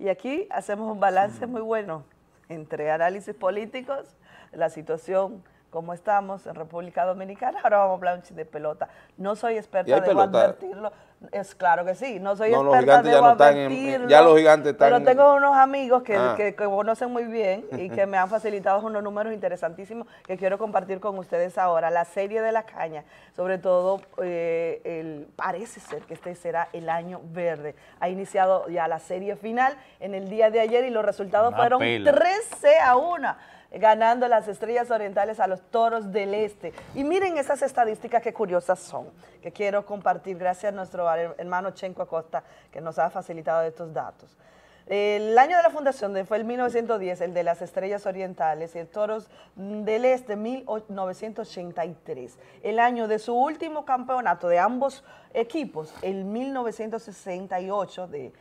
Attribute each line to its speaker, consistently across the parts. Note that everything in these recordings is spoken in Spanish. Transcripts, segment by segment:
Speaker 1: Y aquí hacemos un balance muy bueno entre análisis políticos, la situación como estamos en República Dominicana, ahora vamos a hablar un chiste de pelota. No soy experta, de Es claro que sí, no soy experta, de advertirlo. ya los gigantes están... Pero tengo unos amigos ah. que, conocen muy bien y que me han facilitado unos números interesantísimos que quiero compartir con ustedes ahora. La serie de la caña, sobre todo, eh, parece ser que este será el año verde. Ha iniciado ya la serie final en el día de ayer y los resultados fueron 13 a 1 ganando las estrellas orientales a los toros del este. Y miren esas estadísticas que curiosas son, que quiero compartir gracias a nuestro hermano Chenco Acosta, que nos ha facilitado estos datos. El año de la fundación fue el 1910, el de las Estrellas Orientales y el Toros del Este, 1983. El año de su último campeonato de ambos equipos, el 1968 de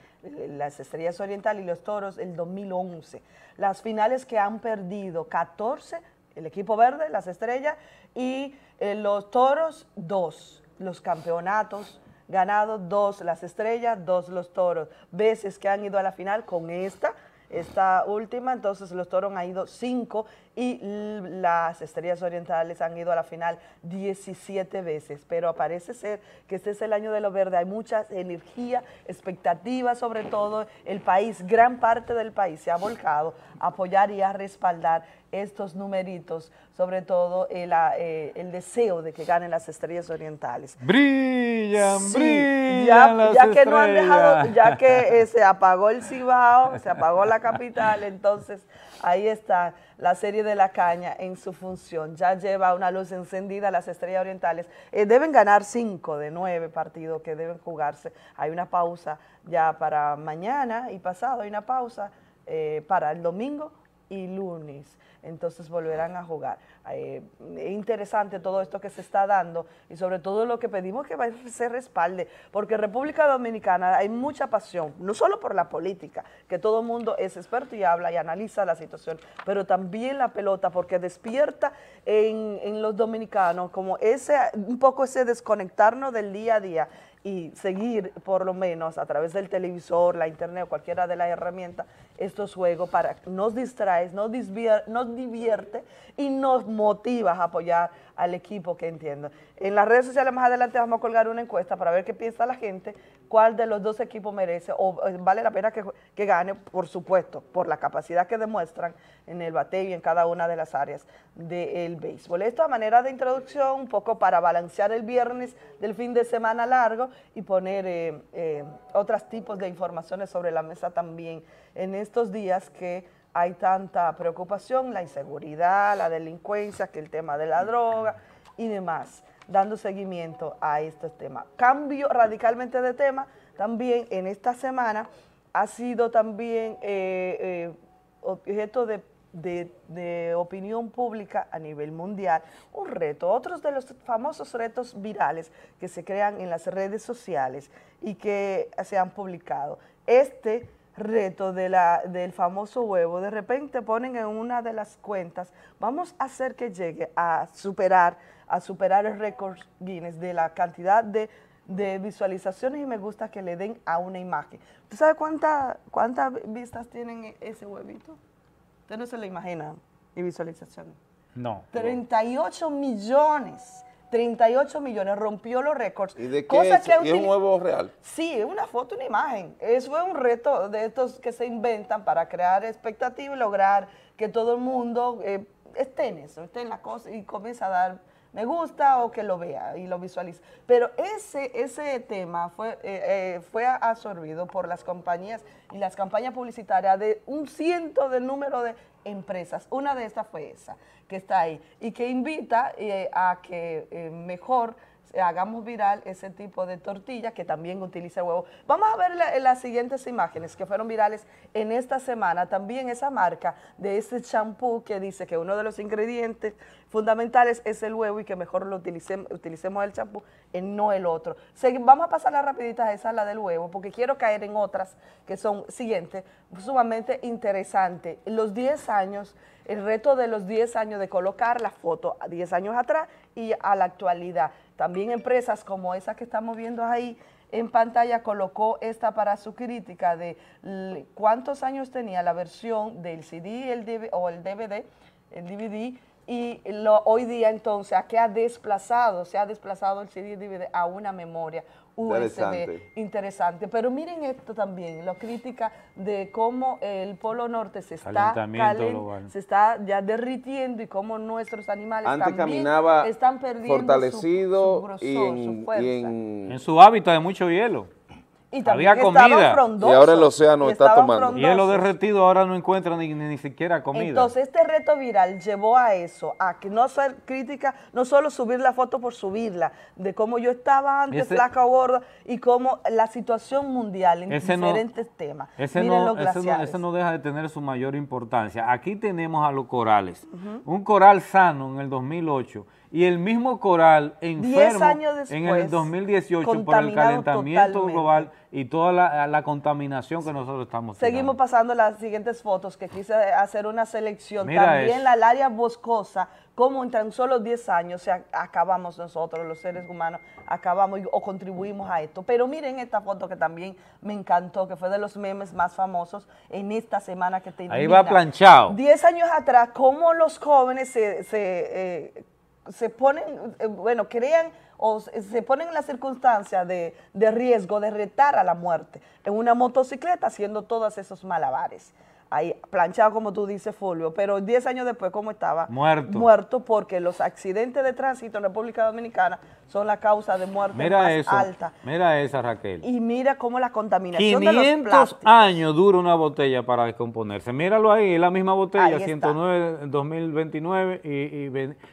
Speaker 1: las Estrellas Orientales y los Toros, el 2011. Las finales que han perdido 14, el equipo verde, las Estrellas, y eh, los Toros 2, los campeonatos ganado dos las estrellas, dos los toros. Veces que han ido a la final con esta, esta última, entonces los toros han ido cinco y las Estrellas Orientales han ido a la final 17 veces, pero parece ser que este es el año de lo verde, hay mucha energía, expectativa sobre todo, el país, gran parte del país se ha volcado a apoyar y a respaldar estos numeritos, sobre todo el, ah, eh, el, deseo de que ganen las estrellas orientales.
Speaker 2: Brillan, brillan. Ya, que ya que
Speaker 1: eh, se apagó el Cibao, se apagó la capital, entonces Ahí está la serie de la caña en su función. Ya lleva una luz encendida las estrellas orientales. Eh, deben ganar cinco de nueve partidos que deben jugarse. Hay una pausa ya para mañana y pasado, hay una pausa eh, para el domingo y lunes entonces volverán a jugar. es eh, interesante todo esto que se está dando y sobre todo lo que pedimos que se respalde, porque en República Dominicana hay mucha pasión, no solo por la política, que todo el mundo es experto y habla y analiza la situación, pero también la pelota, porque despierta en, los dominicanos como ese un poco ese desconectarnos del día a día y seguir por lo menos a través del televisor, la internet o cualquiera de las herramientas estos juegos para nos distraes, nos, divierte, nos y nos motivas a apoyar al equipo que entiendo. En las redes sociales más adelante vamos a colgar una encuesta para ver qué piensa la gente cuál de los dos equipos merece o eh, vale la pena que, gane, por supuesto, por la capacidad que demuestran en el bateo y en cada una de las áreas del béisbol. Esto a manera de introducción, un poco para balancear el viernes del fin de semana largo y poner eh, eh, otros tipos de informaciones sobre la mesa también en estos días que hay tanta preocupación, la inseguridad, la delincuencia, que el tema de la droga y demás, dando seguimiento a estos temas. Cambio radicalmente de tema, también en esta semana ha sido también eh, eh, objeto de, opinión pública a nivel mundial, un reto, otros de los famosos retos virales que se crean en las redes sociales y que se han publicado. Este reto de la, del famoso huevo, de repente ponen en una de las cuentas, vamos a hacer que llegue a superar, a superar el récord Guinness de la cantidad de, visualizaciones y me gusta que le den a una imagen. ¿Tú sabes cuántas cuántas vistas tienen e-, ese huevito? Usted no se lo imagina, y visualizaciones. No. 38 millones 38 millones, rompió los récords. ¿Y de qué es? un nuevo real? Sí, es una foto, una imagen. Eso es un reto de estos que se inventan para crear expectativa y lograr que todo el mundo eh, esté en eso, esté en la cosa y comience a dar me gusta o que lo vea y lo visualice. Pero ese, ese tema fue, eh, eh, fue absorbido por las compañías y las campañas publicitarias de un ciento del número de empresas. Una de estas fue esa, que está ahí, y que invita eh, a que mejor hagamos viral ese tipo de tortilla que también utiliza huevo. Vamos a ver las siguientes imágenes que fueron virales en esta semana. También esa marca de ese champú que dice que uno de los ingredientes fundamentales es el huevo y que mejor lo utilicemos, utilicemos el champú, no el otro. vamos a pasar rapidita a esa, la del huevo, porque quiero caer en otras que son siguientes, sumamente interesantes. Los 10 años, el reto de los 10 años de colocar la foto a 10 años atrás y a la actualidad. También empresas como esa que estamos viendo ahí, en pantalla colocó esta para su crítica de cuántos años tenía la versión del CD el o el DVD, el DVD y lo, hoy día entonces, ¿a qué ha desplazado? Se ha desplazado el CD a una memoria USB. Interesante. interesante. Pero miren esto también, la crítica de cómo el Polo Norte se está, se está ya derritiendo y cómo nuestros animales también están perdiendo su,
Speaker 2: grosor, su fuerza. en, su hábitat de mucho hielo.
Speaker 1: Y había comida. y ahora el océano está tomando. Y
Speaker 2: derretido ahora no encuentra ni, siquiera comida. Entonces,
Speaker 1: este reto viral llevó a eso, a que no ser crítica, no solo subir la foto por subirla, de cómo yo estaba antes, flaca o gorda, y cómo la situación mundial en diferentes temas. Ese, Miren no,
Speaker 2: no, deja de tener su mayor importancia. Aquí tenemos a los corales. Un coral sano en el 2008 y el mismo coral enfermo en el 2018 por el calentamiento global y toda la, contaminación que nosotros estamos teniendo.
Speaker 1: Seguimos pasando las siguientes fotos que quise hacer una selección. También la la área boscosa, como en tan solo 10 años se acabamos nosotros, los seres humanos, acabamos o contribuimos a esto. Pero miren esta foto que también me encantó, que fue de los memes más famosos en esta semana que tenemos. Ahí va planchado. 10 años atrás, cómo los jóvenes se... Eh, se ponen, eh, bueno, crean o se ponen en la circunstancia de, riesgo de retar a la muerte en una motocicleta haciendo todos esos malabares. Ahí, planchado como tú dices, Fulvio, pero 10 años después, ¿cómo estaba? Muerto. Muerto porque los accidentes de tránsito en República Dominicana son la causa de muerte más alta.
Speaker 2: Mira esa, Raquel. Y
Speaker 1: mira cómo la contaminación de los plásticos.
Speaker 2: años dura una botella para descomponerse. Míralo ahí, es la misma botella, 109, 2029 y,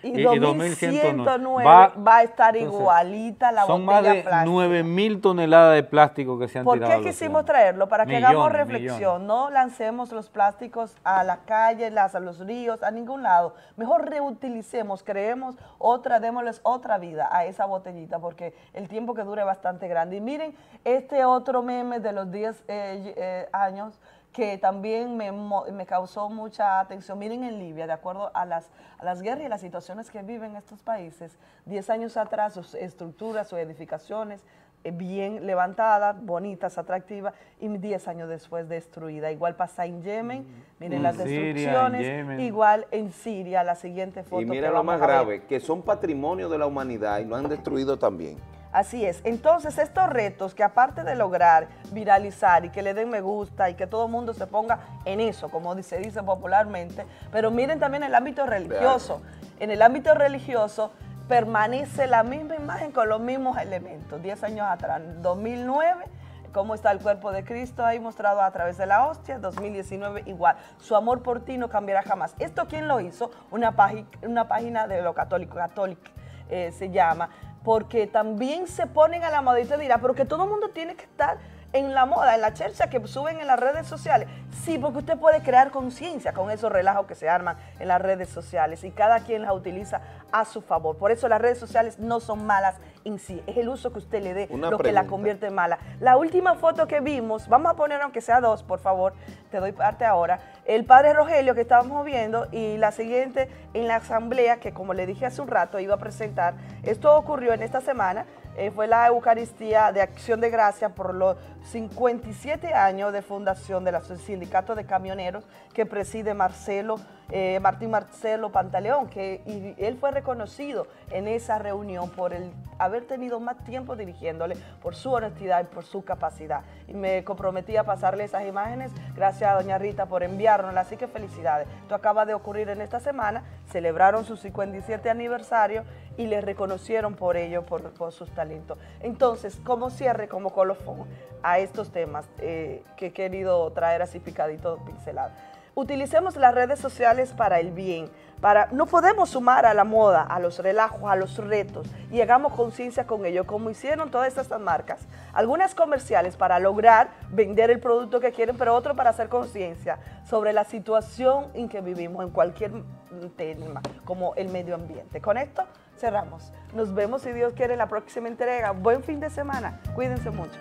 Speaker 2: y, 2109 va,
Speaker 1: a estar igualita la botella Son más de
Speaker 2: 9 mil toneladas de plástico que se han ¿Por tirado. ¿Por qué quisimos
Speaker 1: traerlo? Para que hagamos reflexión. No lancemos los plásticos a la calle a los ríos, a ningún lado. Mejor reutilicemos, creemos otra, démosles otra vida a esa botellita porque el tiempo que dure es bastante grande. Y miren este otro meme de los 10 eh, eh, años que también me, causó mucha atención. Miren en Libia, de acuerdo a las, a las guerras y las situaciones que viven estos países, 10 años atrás sus estructuras, sus edificaciones, bien levantada, bonitas, atractiva, y 10 años después destruida. Igual pasa en Yemen, mm. miren las destrucciones, igual en Siria, la siguiente foto. Y mira lo más grave,
Speaker 2: que son patrimonio de la humanidad y lo han destruido también.
Speaker 1: Así es. Entonces, estos retos que aparte de lograr viralizar y que le den me gusta y que todo el mundo se ponga en eso, como se dice popularmente, pero miren también el ámbito religioso. En el ámbito religioso permanece la misma imagen con los mismos elementos. Diez años atrás, 2009, cómo está el cuerpo de Cristo ahí mostrado a través de la hostia, 2019 igual. Su amor por ti no cambiará jamás. ¿Esto quién lo hizo? Una, una página de lo católico, católico eh, se llama, porque también se ponen a la madre y te dirá, pero que todo el mundo tiene que estar en la moda, en la chercha que suben en las redes sociales. Sí, porque usted puede crear conciencia con esos relajos que se arman en las redes sociales y cada quien las utiliza a su favor. Por eso las redes sociales no son malas en sí, es el uso que usted le dé lo que la convierte en mala. La última foto que vimos, vamos a poner aunque sea dos, por favor, te doy parte ahora, el padre Rogelio que estábamos viendo y la siguiente en la asamblea que como le dije hace un rato iba a presentar, esto ocurrió en esta semana, eh, fue la Eucaristía de Acción de Gracia por los 57 años de fundación del Sindicato de Camioneros que preside Marcelo eh, Martín Marcelo Pantaleón, que él fue reconocido en esa reunión por el haber tenido más tiempo dirigiéndole, por su honestidad y por su capacidad. Y me comprometí a pasarle esas imágenes, gracias a doña Rita por enviárnoslas, así que felicidades. Esto acaba de ocurrir en esta semana, celebraron su 57 aniversario y le reconocieron por ello, por, sus talentos. Entonces, como cierre, como colofón a estos temas eh, que he querido traer así picadito, pincelado Utilicemos las redes sociales para el bien. Para, no podemos sumar a la moda, a los relajos, a los retos y hagamos conciencia con ello, como hicieron todas estas marcas. Algunas comerciales para lograr vender el producto que quieren, pero otras para hacer conciencia sobre la situación en que vivimos en cualquier tema, como el medio ambiente. Con esto cerramos. Nos vemos, si Dios quiere, en la próxima entrega. Buen fin de semana. Cuídense mucho.